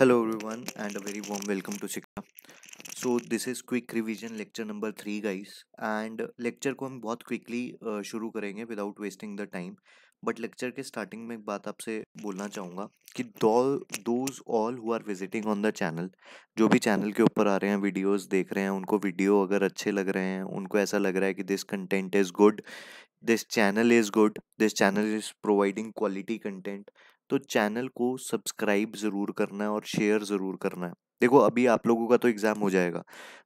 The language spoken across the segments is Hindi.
hello everyone and a very warm welcome to Shiksha so this is quick revision lecture number three guys and lecture को हम बहुत क्विकली uh, शुरू करेंगे without wasting the time but lecture के स्टार्टिंग में एक बात आपसे बोलना चाहूँगा कि those all who are visiting on the channel जो भी चैनल के ऊपर आ रहे हैं वीडियोस देख रहे हैं उनको वीडियो अगर अच्छे लग रहे हैं उनको ऐसा लग रहा है कि this content is good this channel is good this channel is providing quality content तो चैनल को सब्सक्राइब ज़रूर करना है और शेयर ज़रूर करना है देखो अभी आप लोगों का तो एग्ज़ाम हो जाएगा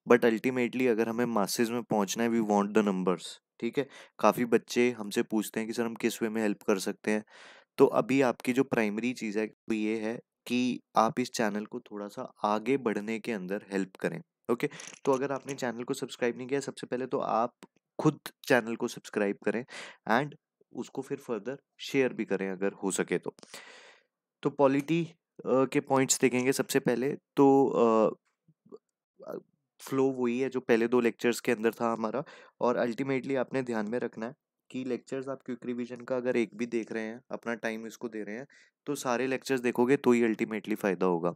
बट अल्टीमेटली अगर हमें मासेज में पहुंचना है वी वांट द नंबर्स ठीक है काफ़ी बच्चे हमसे पूछते हैं कि सर हम किस वे में हेल्प कर सकते हैं तो अभी आपकी जो प्राइमरी चीज़ है वो ये है कि आप इस चैनल को थोड़ा सा आगे बढ़ने के अंदर हेल्प करें ओके तो अगर आपने चैनल को सब्सक्राइब नहीं किया सबसे पहले तो आप खुद चैनल को सब्सक्राइब करें एंड उसको फिर फर्दर शेयर भी करें अगर हो सके तो तो पॉलिटी के पॉइंट्स देखेंगे सबसे पहले तो फ्लो वही है जो पहले दो लेक्चर्स के अंदर था हमारा और अल्टीमेटली आपने ध्यान में रखना है कि लेक्चर्स आप क्विक रिवीजन का अगर एक भी देख रहे हैं अपना टाइम इसको दे रहे हैं तो सारे लेक्चर्स देखोगे तो ही अल्टीमेटली फ़ायदा होगा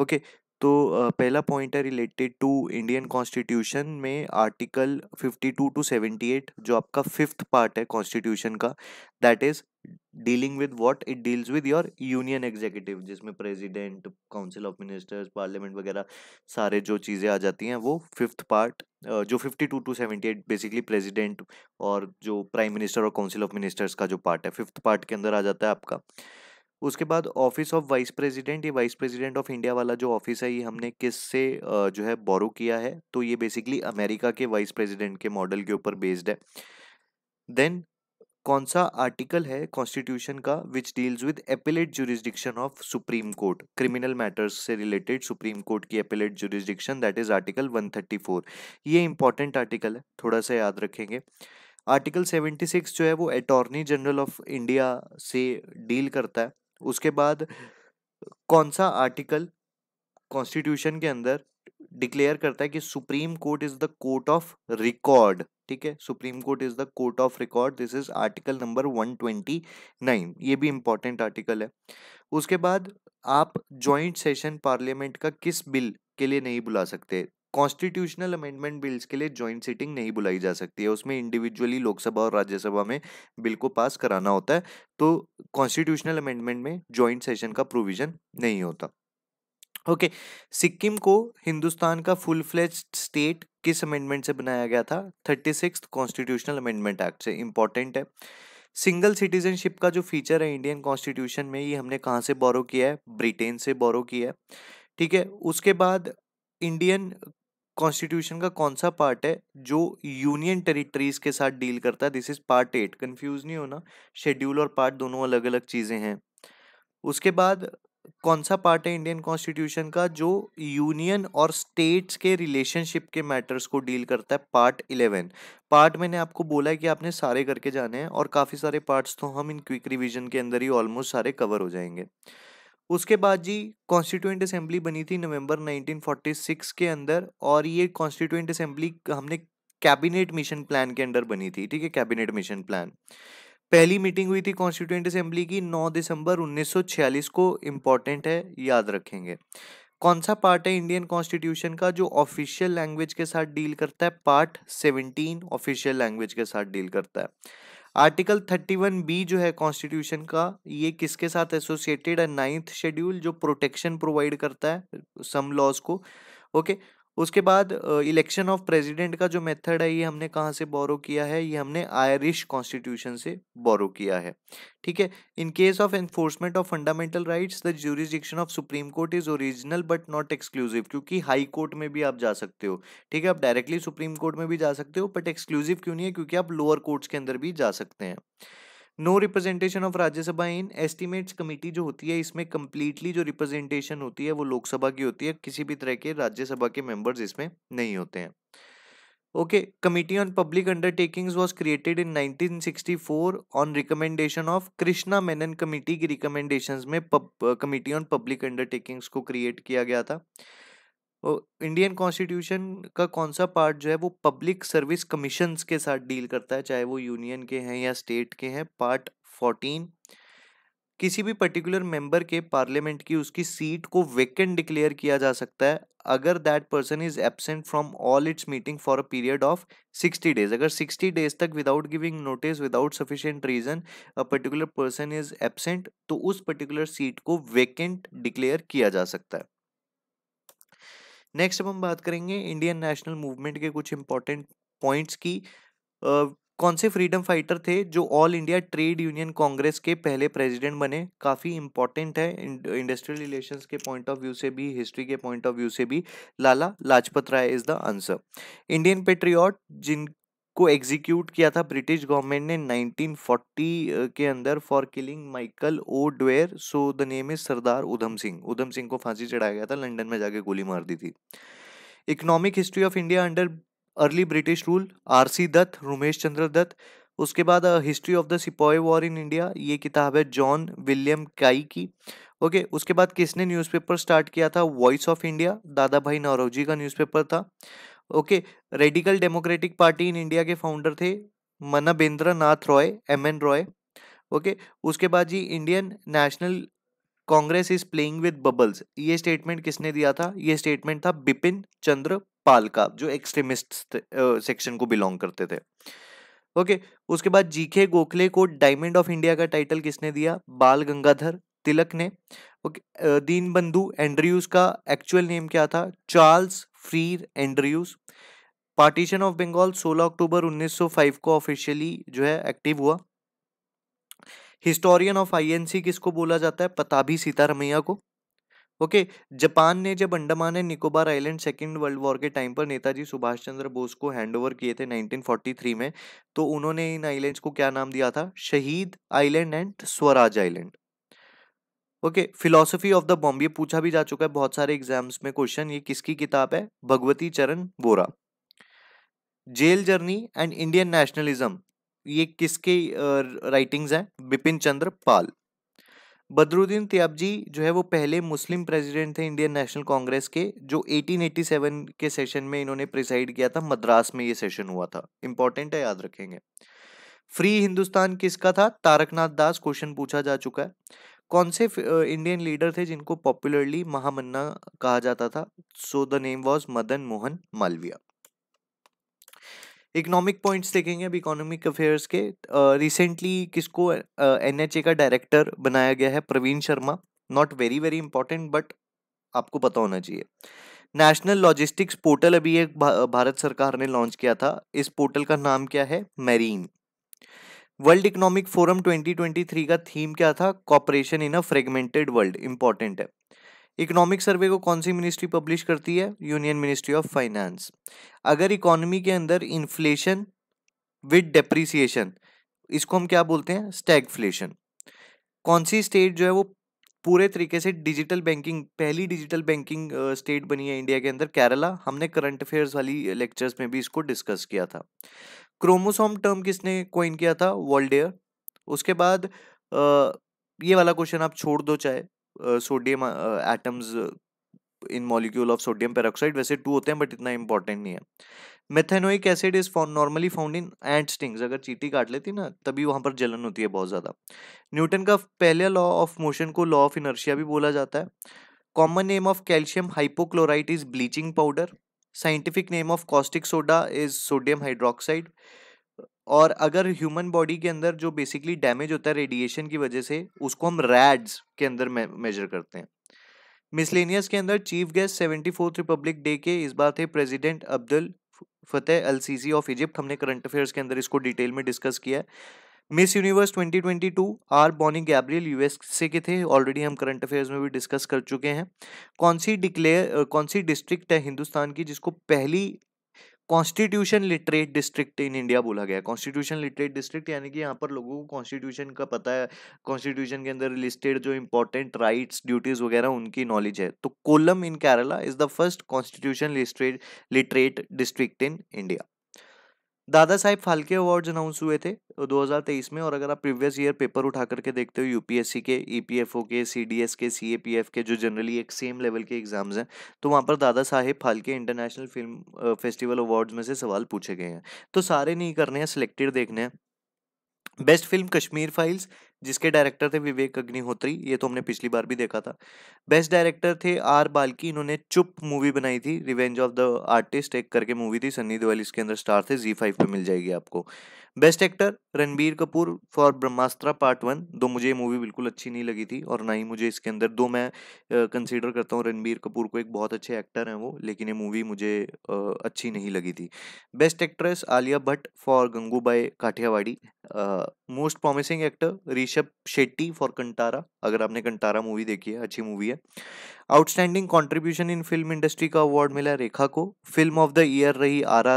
ओके तो पहला पॉइंट है रिलेटेड टू इंडियन कॉन्स्टिट्यूशन में आर्टिकल 52 टू 78 जो आपका फिफ्थ पार्ट है कॉन्स्टिट्यूशन का that is dealing with what it deals with your union executive जिसमें president council of ministers parliament वगैरह सारे जो चीज़ें आ जाती हैं वो फिफ्थ पार्ट जो fifty two to seventy eight basically president और जो प्राइम मिनिस्टर और काउंसिल ऑफ मिनिस्टर्स का जो पार्ट है फिफ्थ पार्ट के अंदर आ जाता है आपका उसके बाद ऑफिस ऑफ वाइस प्रेसिडेंट ये वाइस प्रेसिडेंट ऑफ इंडिया वाला जो ऑफिस है ये हमने किस से जो है बोरो किया है तो ये बेसिकली अमेरिका के वाइस प्रेसिडेंट के मॉडल के ऊपर बेस्ड है देन कौन सा आर्टिकल है कॉन्स्टिट्यूशन का which deals with appellate jurisdiction of supreme court criminal matters से रिलेटेड सुप्रीम कोर्ट की appellate jurisdiction that is article 134 ये इंपॉर्टेंट आर्टिकल है थोड़ा सा याद रखेंगे आर्टिकल 76 जो है वो अटॉर्नी जनरल ऑफ इंडिया से डील करता है उसके बाद कौन सा आर्टिकल कॉन्स्टिट्यूशन के अंदर डिक्लेयर करता है कि supreme court is the court of record ठीक है supreme court is the court of record this is article number 129 ये भी इंपॉर्टेंट आर्टिकल है उसके बाद आप जॉइंट सेशन पार्लियामेंट का किस बिल के लिए नहीं बुला सकते कॉन्स्टिट्यूशनल अमेंडमेंट बिल्स के लिए ज्वाइंट सीटिंग नहीं बुलाई जा सकती है उसमें इंडिविजुअली लोकसभा और राज्यसभा में बिल को पास कराना होता है तो कॉन्स्टिट्यूशनल अमेंडमेंट में ज्वाइंट सेशन का प्रोविजन नहीं होता ओके सिक्किम को हिंदुस्तान का फुल फ्लेज स्टेट किस अमेंडमेंट से बनाया गया था thirty six constitutional amendment act से इंपॉर्टेंट है सिंगल सिटीजनशिप का जो फीचर है इंडियन कॉन्स्टिट्यूशन में ये हमने कहाँ से बोरो किया है ब्रिटेन से बोरो किया है ठीक है उसके बाद इंडियन कॉन्स्टिट्यूशन का कौन सा पार्ट है जो यूनियन टेरिटरीज के साथ डील करता है this is part eight confuse नहीं होना शेड्यूल और पार्ट दोनों अलग अलग चीज़ें हैं उसके बाद कौन सा पार्ट है इंडियन कॉन्स्टिट्यूशन का जो यूनियन और स्टेट्स के रिलेशनशिप के मैटर्स को डील करता है पार्ट इलेवन पार्ट मैंने आपको बोला है कि आपने सारे करके जाने हैं और काफ़ी सारे पार्ट्स तो हम इन क्विक रिविजन के अंदर ही ऑलमोस्ट सारे कवर हो जाएंगे उसके बाद जी कॉन्स्टिट्यूंट असेंबली बनी थी नवंबर 1946 के अंदर और ये कॉन्स्टिट्यूंट असेंबली हमने कैबिनेट मिशन प्लान के अंडर बनी थी ठीक है कैबिनेट मिशन प्लान पहली मीटिंग हुई थी कॉन्स्टिट्यूंट असेंबली की 9 दिसंबर 1946 को इम्पॉर्टेंट है याद रखेंगे कौन सा पार्ट है इंडियन कॉन्स्टिट्यूशन का जो ऑफिशियल लैंग्वेज के साथ डील करता है पार्ट सेवनटीन ऑफिशियल लैंग्वेज के साथ डील करता है आर्टिकल थर्टी वन बी जो है कॉन्स्टिट्यूशन का ये किसके साथ एसोसिएटेड है नाइन्थ शेड्यूल जो प्रोटेक्शन प्रोवाइड करता है सम लॉज को ओके उसके बाद इलेक्शन ऑफ प्रेसिडेंट का जो मेथड है ये हमने कहाँ से बोरो किया है ये हमने आयरिश कॉन्स्टिट्यूशन से बोरो किया है ठीक है in case of enforcement of fundamental rights the jurisdiction of supreme court is original but not exclusive क्योंकि हाई कोर्ट में भी आप जा सकते हो ठीक है आप डायरेक्टली सुप्रीम कोर्ट में भी जा सकते हो बट एक्सक्लूसिव क्यों नहीं है क्योंकि आप लोअर कोर्ट्स के अंदर भी जा सकते हैं no representation of Rajya Sabha in estimates committee जो होती है इसमें कम्प्लीटली जो रिप्रेजेंटेशन होती है वो लोकसभा की होती है किसी भी तरह के राज्यसभा के मेंबर्स इसमें नहीं होते हैं okay committee on public undertakings was created in 1964 on recommendation of Krishna Menon committee की रिकमेंडेशंस में कमेटी ऑन पब्लिक अंडरटेकिंग्स को क्रिएट किया गया था इंडियन कॉन्स्टिट्यूशन का कौन सा पार्ट जो है वो पब्लिक सर्विस कमीशन के साथ डील करता है चाहे वो यूनियन के हैं या स्टेट के हैं पार्ट फोर्टीन किसी भी पर्टिकुलर मेंबर के पार्लियामेंट की उसकी सीट को वेकेंट डिक्लेयर किया जा सकता है अगर that person is absent from all its meeting for a period of sixty days अगर सिक्सटी डेज तक without giving notice without sufficient reason a particular person is absent तो उस पर्टिकुलर सीट को वेकेंट डिक्लेयर किया जा सकता है नेक्स्ट अब हम बात करेंगे इंडियन नेशनल मूवमेंट के कुछ इंपॉर्टेंट पॉइंट्स की आ, कौन से फ्रीडम फाइटर थे जो all India trade union congress के पहले प्रेसिडेंट बने काफ़ी इंपॉर्टेंट है इंडस्ट्रियल रिलेशंस के पॉइंट ऑफ व्यू से भी हिस्ट्री के पॉइंट ऑफ व्यू से भी Lala Lajpat Rai is the answer Indian patriot जिन को एग्जीक्यूट किया था ब्रिटिश गवर्नमेंट ने 1940 के अंदर for killing Michael O'Dwyer so the name is Sardar Udham Singh Udham Singh को फांसी चढ़ाया गया था लंदन में जाके गोली मार दी थी economic history of India under early British rule R C Dutt Romesh Chandra Dutt उसके बाद history of the sepoy war in India ये किताब है जॉन विलियम काई की ओके okay, उसके बाद किसने न्यूज़पेपर स्टार्ट किया था वॉइस ऑफ इंडिया दादा भाई नौरोजी का न्यूज़पेपर था okay radical democratic party in India के फाउंडर थे Manabendra Nath Roy M N Roy okay उसके बाद जी Indian national congress is playing with bubbles ये स्टेटमेंट किसने दिया था ये स्टेटमेंट था बिपिन चंद्र पाल का जो एक्सट्रीमिस्ट सेक्शन को बिलोंग करते थे ओके okay, उसके बाद जीके गोखले को डायमंड ऑफ इंडिया का टाइटल किसने दिया बाल गंगाधर तिलक ने ओके okay, दीनबंधु एंड्रयूज का एक्चुअल नेम क्या था Charles Freer Andrews partition of Bengal 16 October 1905 को ऑफिशियली जो है एक्टिव हुआ हिस्टोरियन ऑफ आईएनसी किसको बोला जाता है पताभी सीतारमैया को ओके जापान ने जब Andaman and Nicobar island second world war के टाइम पर नेताजी सुभाष चंद्र बोस को हैंडओवर किए थे 1943 में तो उन्होंने इन आइलैंड्स को क्या नाम दिया था Shaheed island and Swaraj island okay philosophy of the Bombay पूछा भी जा चुका है बहुत सारे एग्जाम्स में क्वेश्चन ये किसकी किताब है Bhagwati Charan Bora jail journey and Indian nationalism ये किसके राइटिंग्स हैं बिपिन चंद्र पाल बदरुद्दीन त्याबजी जो है वो पहले मुस्लिम प्रेसिडेंट थे इंडियन नेशनल कांग्रेस के जो 1887 के सेशन में इन्होंने प्रिसाइड किया था मद्रास में ये सेशन हुआ था इंपॉर्टेंट है याद रखेंगे फ्री हिंदुस्तान किसका था तारकनाथ दास क्वेश्चन पूछा जा चुका है कौन से इंडियन लीडर थे जिनको पॉपुलरली महामन्ना कहा जाता था so the name was Madan Mohan Malaviya economic points देखेंगे अब इकोनॉमिक अफेयर्स के रिसेंटली uh, किसको एनएचए uh, का डायरेक्टर बनाया गया है Praveen Sharma not very very important but आपको पता होना चाहिए नेशनल लॉजिस्टिक्स पोर्टल अभी एक भारत सरकार ने लॉन्च किया था इस पोर्टल का नाम क्या है मैरीन वर्ल्ड इकोनॉमिक फोरम 2023 का थीम क्या था cooperation in a fragmented world important है इकोनॉमिक सर्वे को कौन सी मिनिस्ट्री पब्लिश करती है यूनियन मिनिस्ट्री ऑफ फाइनेंस अगर इकोनॉमी के अंदर इन्फ्लेशन विद डेप्रिसिएशन इसको हम क्या बोलते हैं स्टैगफ्लेशन कौन सी स्टेट जो है वो पूरे तरीके से डिजिटल बैंकिंग पहली डिजिटल बैंकिंग स्टेट बनी है इंडिया के अंदर केरला हमने करंट अफेयर्स वाली लेक्चर्स में भी इसको डिस्कस किया था क्रोमोसोम टर्म किसने कोइन किया था वॉल्डेयर उसके बाद ये वाला क्वेश्चन आप छोड़ दो चाहे sodium atoms in molecule of sodium peroxide वैसे टू होते हैं बट इतना इंपॉर्टेंट नहीं है methanoic acid is normally found in ant stings अगर चीटी काट लेती ना तभी वहाँ पर जलन होती है बहुत ज़्यादा न्यूटन का पहले लॉ ऑफ मोशन को लॉ ऑफ इनर्शिया भी बोला जाता है common name of calcium hypochlorite is bleaching powder scientific name of caustic soda is sodium hydroxide और अगर ह्यूमन बॉडी के अंदर जो बेसिकली डैमेज होता है रेडिएशन की वजह से उसको हम रैड्स के अंदर मेजर करते हैं मिसलेनियस के अंदर chief guest seventy fourth republic day के इस बार थे president Abdul Fattah al Sisi of Egypt हमने करंट अफेयर्स के अंदर इसको डिटेल में डिस्कस किया है Miss Universe 2022 R Bonney Gabriel USA के थे ऑलरेडी हम करंट अफेयर्स में भी डिस्कस कर चुके हैं कौन सी डिक्लेयर कौन सी डिस्ट्रिक्ट है हिंदुस्तान की जिसको पहली constitution literate district in India बोला गया कॉन्स्टिट्यूशन लिटरेट डिस्ट्रिक्ट यानी कि यहाँ पर लोगों को कॉन्स्टिट्यूशन का पता है कॉन्स्टिट्यूशन के अंदर लिस्टेड जो इंपॉर्टेंट राइट्स ड्यूटीज वगैरह उनकी नॉलेज है तो Kollam in Kerala is the first constitution literate literate district in India Dada Saheb Phalke awards announce हुए थे 2023 में और अगर आप प्रीवियस ईयर पेपर उठा करके देखते हो यूपीएससी के ईपीएफओ e के सीडीएस के सीएपीएफ के जो जनरली एक सेम लेवल के एग्जाम्स हैं तो वहाँ पर Dada Saheb Phalke international film festival awards में से सवाल पूछे गए हैं तो सारे नहीं करने हैं सिलेक्टेड देखने हैं बेस्ट फिल्म कश्मीर फाइल्स जिसके डायरेक्टर थे विवेक अग्निहोत्री ये तो हमने पिछली बार भी देखा था बेस्ट डायरेक्टर थे आर बाल्की इन्होंने चुप मूवी बनाई थी रिवेंज ऑफ द आर्टिस्ट एक करके मूवी थी सन्नी देओल इसके अंदर स्टार थे जी फाइव पर मिल जाएगी आपको best actor Ranbir Kapoor for Brahmastra part one दो मुझे ये मूवी बिल्कुल अच्छी नहीं लगी थी और ना ही मुझे इसके अंदर दो मैं कंसीडर करता हूँ रणबीर कपूर को एक बहुत अच्छे एक्टर हैं वो लेकिन ये मूवी मुझे आ, अच्छी नहीं लगी थी best actress Alia Bhatt for Gangubai Kathiawadi most promising actor Rishab Shetty for Kantara अगर आपने कंटारा मूवी देखी है अच्छी मूवी है outstanding contribution in film industry का अवार्ड मिला रेखा को फिल्म ऑफ द ईयर रही R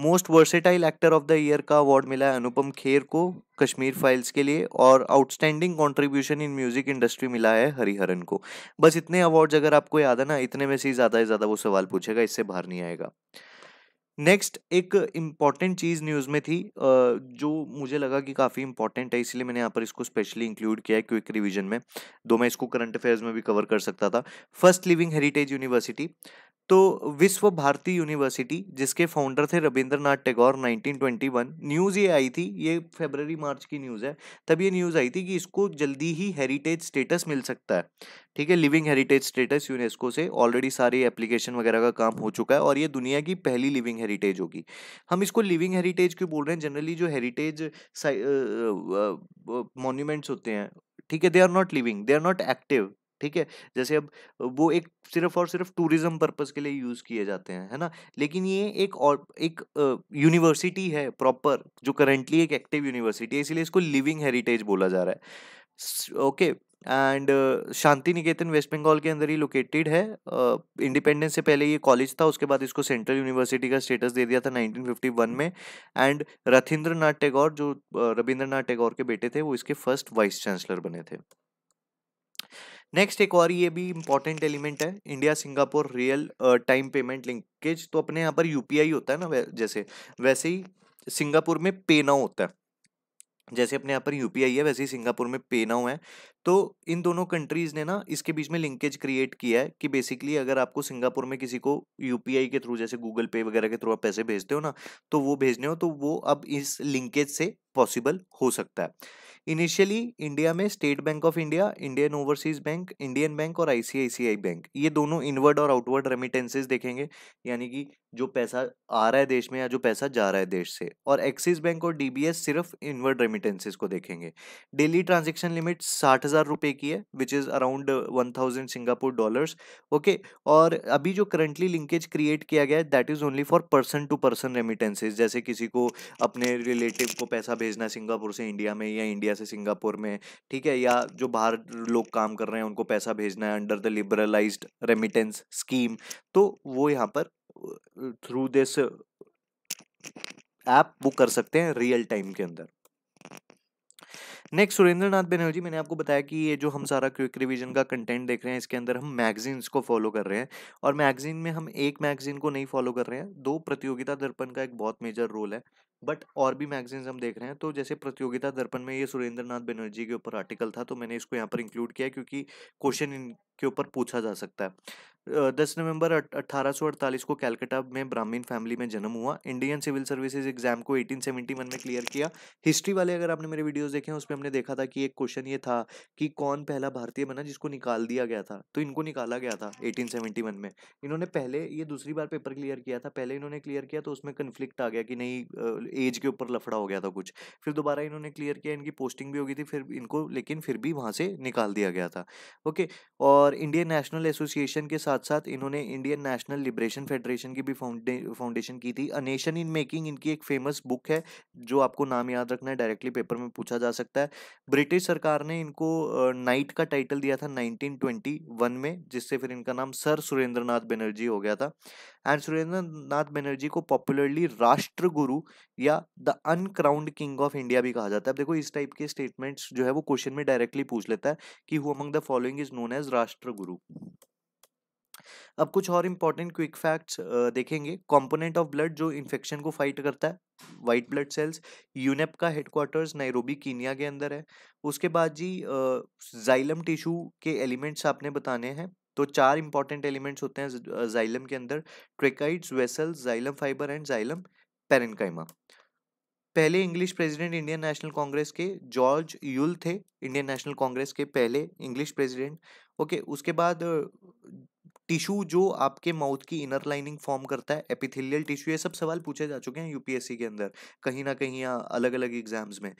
most versatile actor of the year का अवार्ड मिला है अनुपम खेर को कश्मीर फाइल्स के लिए और outstanding contribution in music industry मिला है हरिहरन को बस इतने अवार्ड्स अगर आपको याद है ना इतने में से ही ज़्यादा से ज़्यादा वो सवाल पूछेगा इससे बाहर नहीं आएगा नेक्स्ट एक इम्पॉर्टेंट चीज़ न्यूज़ में थी जो मुझे लगा कि काफ़ी इंपॉर्टेंट है इसलिए मैंने यहाँ पर इसको स्पेशली इंक्लूड किया है क्विक रिवीजन में दो मैं इसको करंट अफेयर्स में भी कवर कर सकता था फर्स्ट लिविंग हेरिटेज यूनिवर्सिटी तो विश्व भारती यूनिवर्सिटी जिसके फाउंडर थे रविंद्रनाथ टैगोर 1921 न्यूज़ ये आई थी ये फेबररी मार्च की न्यूज़ है तब ये न्यूज़ आई थी कि इसको जल्दी ही हेरिटेज स्टेटस मिल सकता है ठीक है लिविंग हेरिटेज स्टेटस यूनेस्को से ऑलरेडी सारी एप्लीकेशन वगैरह का काम हो चुका है और ये दुनिया की पहली लिविंग हेरिटेज होगी हम इसको लिविंग हेरिटेज क्यों बोल रहे हैं जनरली जो हेरिटेज मोन्यूमेंट्स होते हैं ठीक है they are not living they are not active ठीक है जैसे अब वो एक सिर्फ और सिर्फ टूरिज्म पर्पज के लिए यूज़ किए जाते हैं है ना लेकिन ये एक और एक यूनिवर्सिटी है प्रॉपर जो करेंटली एक एक्टिव यूनिवर्सिटी है इसीलिए इसको लिविंग हेरिटेज बोला जा रहा है okay and Shantiniketan west Bengal के अंदर ही लोकेटेड है इंडिपेंडेंस uh, से पहले ये कॉलेज था उसके बाद इसको सेंट्रल यूनिवर्सिटी का स्टेटस दे दिया था 1951 में एंड रथिंद्रनाथ टैगोर जो रविंद्रनाथ टैगोर के बेटे थे वो इसके फर्स्ट वाइस चांसलर बने थे नेक्स्ट एक और ये भी इंपॉर्टेंट एलिमेंट है India Singapore real time payment linkage तो अपने यहाँ पर यूपीआई होता है ना जैसे वैसे ही सिंगापुर में पे नाउ होता है जैसे अपने यहाँ पर यूपीआई है वैसे ही सिंगापुर में पे नाउ है तो इन दोनों कंट्रीज़ ने ना इसके बीच में लिंकेज क्रिएट किया है कि बेसिकली अगर आपको सिंगापुर में किसी को यूपीआई के थ्रू जैसे गूगल पे वगैरह के थ्रू आप पैसे भेजते हो ना तो वो भेजने हो तो वो अब इस लिंकेज से पॉसिबल हो सकता है इनिशियली इंडिया में state bank of India Indian overseas bank Indian bank और आईसीआईसीआई बैंक ये दोनों इनवर्ड और आउटवर्ड रेमिटेंसेज देखेंगे यानी कि जो पैसा आ रहा है देश में या जो पैसा जा रहा है देश से और एक्सिस बैंक और डी सिर्फ इनवर्ड रेमिटेंसेस को देखेंगे डेली ट्रांजेक्शन लिमिट साठ हज़ार रुपये की है which is around one thousand Singapore dollars okay और अभी जो करंटली लिंकेज क्रिएट किया गया है that is only for person to person remittances जैसे किसी को अपने रिलेटिव को पैसा भेजना सिंगापुर से इंडिया में या इंडिया से सिंगापुर में ठीक है या जो बाहर लोग काम कर रहे हैं उनको पैसा भेजना है under the liberalise remittance scheme तो वो यहाँ पर थ्रू दिस ऐप बुक कर सकते हैं रियल टाइम के अंदर नेक्स्ट सुरेंद्र नाथ बेनर्जी मैंने आपको बताया कि ये जो हम सारा क्विक रिवीजन का कंटेंट देख रहे हैं इसके अंदर हम मैगजीन्स को फॉलो कर रहे हैं और मैगजीन में हम एक मैगजीन को नहीं फॉलो कर रहे हैं दो प्रतियोगिता दर्पण का एक बहुत मेजर रोल है बट और भी मैगजीन्स हम देख रहे हैं तो जैसे प्रतियोगिता दर्पण में ये सुरेंद्र नाथ बनर्जी के ऊपर आर्टिकल था तो मैंने इसको यहाँ पर इंक्लूड किया क्योंकि क्वेश्चन इनके ऊपर पूछा जा सकता है दस नवंबर अट्ठारह को कैलकाटा में ब्राह्मीण फैमिली में जन्म हुआ इंडियन सिविल सर्विसेज एग्जाम को 1871 में क्लियर किया हिस्ट्री वाले अगर आपने मेरे वीडियोस देखे हैं उसमें हमने देखा था कि एक क्वेश्चन ये था कि कौन पहला भारतीय बना जिसको निकाल दिया गया था तो इनको निकाला गया था एटीन में इन्होंने पहले ये दूसरी बार पेपर क्लियर किया था पहले इन्होंने क्लियर किया तो उसमें कन्फ्लिक्ट आ गया कि नहीं एज के ऊपर लफड़ा हो गया था कुछ फिर दोबारा इन्होंने क्लियर किया इनकी पोस्टिंग भी होगी थी फिर इनको लेकिन फिर भी वहाँ से निकाल दिया गया था ओके और इंडियन नेशनल एसोसिएशन के साथ साथ साथ इन्होंने इंडियन नेशनल लिबरेशन फेडरेशन की भी फाउंडेशन की थी अ नेशन इन मेकिंग इनकी एक फेमस बुक है जो आपको नाम याद रखना है डायरेक्टली पेपर में पूछा जा सकता है ब्रिटिश सरकार ने इनको नाइट का टाइटल दिया था नाइनटीन में जिससे फिर इनका नाम सर सुरेंद्र बनर्जी हो गया था एंड सुरेंद्र नाथ बनर्जी को पॉपुलरली राष्ट्र गुरु या the uncrowned king of India भी कहा जाता है अब देखो इस टाइप के स्टेटमेंट्स जो है वो क्वेश्चन में डायरेक्टली पूछ लेता है कि who among the following is known as राष्ट्र गुरु अब कुछ और इम्पॉर्टेंट क्विक फैक्ट्स देखेंगे कंपोनेंट ऑफ ब्लड जो इन्फेक्शन को फाइट करता है वाइट ब्लड सेल्स यूनेप का हेडक्वार्टर्स नैरोबी कीनिया के अंदर है उसके बाद जी जाइलम टिश्यू के एलिमेंट्स आपने बताने हैं तो चार इंपॉर्टेंट एलिमेंट्स होते हैं जाइलम के अंदर tracheids vessels xylem fibre and xylem parenchyma पहले English president Indian national Congress के जॉर्ज यूल थे इंडियन नेशनल कांग्रेस के पहले इंग्लिश प्रेसिडेंट ओके उसके बाद टिश्यू जो आपके माउथ की इनर लाइनिंग फॉर्म करता है एपिथेलियल टिश्यू ये सब सवाल पूछे जा चुके हैं यूपीएससी के अंदर कहीं ना कहीं या अलग अलग एग्जाम्स में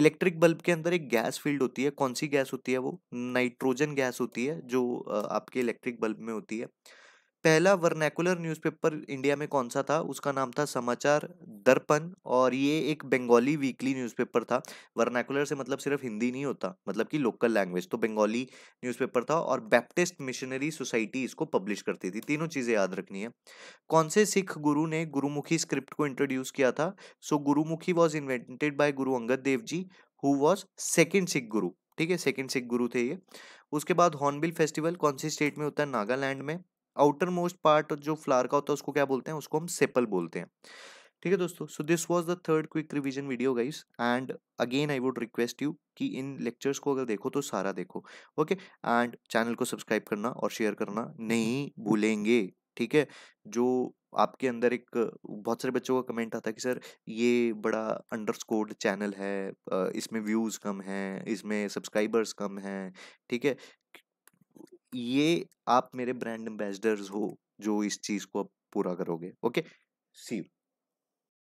इलेक्ट्रिक बल्ब के अंदर एक गैस फील्ड होती है कौन सी गैस होती है वो नाइट्रोजन गैस होती है जो आपके इलेक्ट्रिक बल्ब में होती है पहला वर्नैकुलर न्यूज़पेपर इंडिया में कौन सा था उसका नाम था समाचार दर्पण और ये एक बंगाली वीकली न्यूज़पेपर था वर्नाकुलर से मतलब सिर्फ हिंदी नहीं होता मतलब कि लोकल लैंग्वेज तो बंगाली न्यूज़पेपर था और बैप्टिस्ट मिशनरी सोसाइटी इसको पब्लिश करती थी तीनों चीज़ें याद रखनी है कौन से सिख गुरु ने गुरुमुखी स्क्रिप्ट को इंट्रोड्यूस किया था so Gurmukhi was invented by Guru Angad Dev ji who was second Sikh Guru ठीक है सेकेंड सिख गुरु थे ये उसके बाद हॉर्नबिल फेस्टिवल कौन सी स्टेट में होता है नागालैंड में आउटर मोस्ट पार्ट जो फ्लावर का होता है उसको क्या बोलते हैं उसको हम सेपल बोलते हैं ठीक है दोस्तों so this was the third quick revision video guys and again I would request you कि इन लेक्चर्स को अगर देखो तो सारा देखो ओके एंड चैनल को सब्सक्राइब करना और शेयर करना नहीं भूलेंगे ठीक है जो आपके अंदर एक बहुत सारे बच्चों का कमेंट आता है कि सर ये बड़ा अंडरस्कोर्ड चैनल है इसमें व्यूज़ कम हैं इसमें सब्सक्राइबर्स कम हैं ठीक है ये आप मेरे ब्रांड एम्बेसडर्स हो जो इस चीज़ को आप पूरा करोगे ओके सी यू